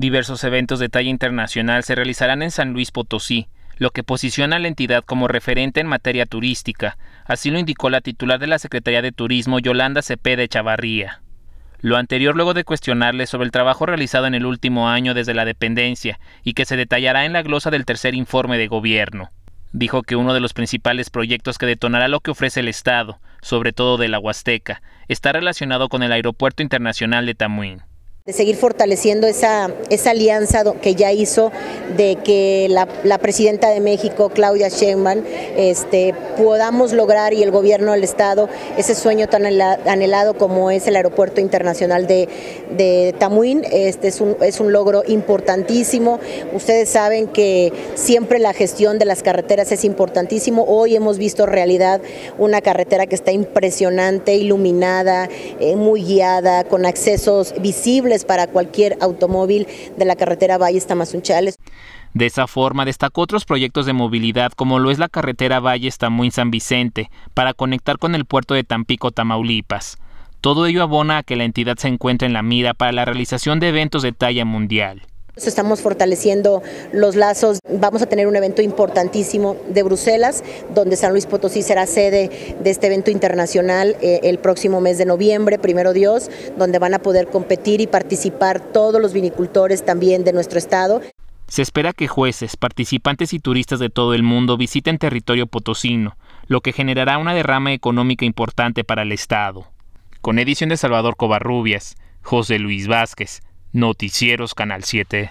Diversos eventos de talla internacional se realizarán en San Luis Potosí, lo que posiciona a la entidad como referente en materia turística, así lo indicó la titular de la Secretaría de Turismo Yolanda de Chavarría. Lo anterior luego de cuestionarle sobre el trabajo realizado en el último año desde la dependencia y que se detallará en la glosa del tercer informe de gobierno. Dijo que uno de los principales proyectos que detonará lo que ofrece el Estado, sobre todo de la Huasteca, está relacionado con el Aeropuerto Internacional de Tamuín seguir fortaleciendo esa, esa alianza que ya hizo de que la, presidenta de México, Claudia Sheinbaum, este, podamos lograr y el gobierno del Estado ese sueño tan anhelado como es el Aeropuerto Internacional de, de Tamuín. Este es un, es un logro importantísimo. Ustedes saben que siempre la gestión de las carreteras es importantísimo. Hoy hemos visto realidad una carretera que está impresionante, iluminada, eh, muy guiada, con accesos visibles para cualquier automóvil de la carretera Valles Tamazunchales. De esa forma destacó otros proyectos de movilidad como lo es la carretera Valles Tamuín San Vicente para conectar con el puerto de Tampico Tamaulipas. Todo ello abona a que la entidad se encuentre en la mira para la realización de eventos de talla mundial. Estamos fortaleciendo los lazos. Vamos a tener un evento importantísimo de Bruselas, donde San Luis Potosí será sede de este evento internacional eh, el próximo mes de noviembre, primero Dios, donde van a poder competir y participar todos los vinicultores también de nuestro estado. Se espera que jueces, participantes y turistas de todo el mundo visiten territorio potosino, lo que generará una derrama económica importante para el estado. Con edición de Salvador Covarrubias, José Luis Vázquez, Noticieros Canal 7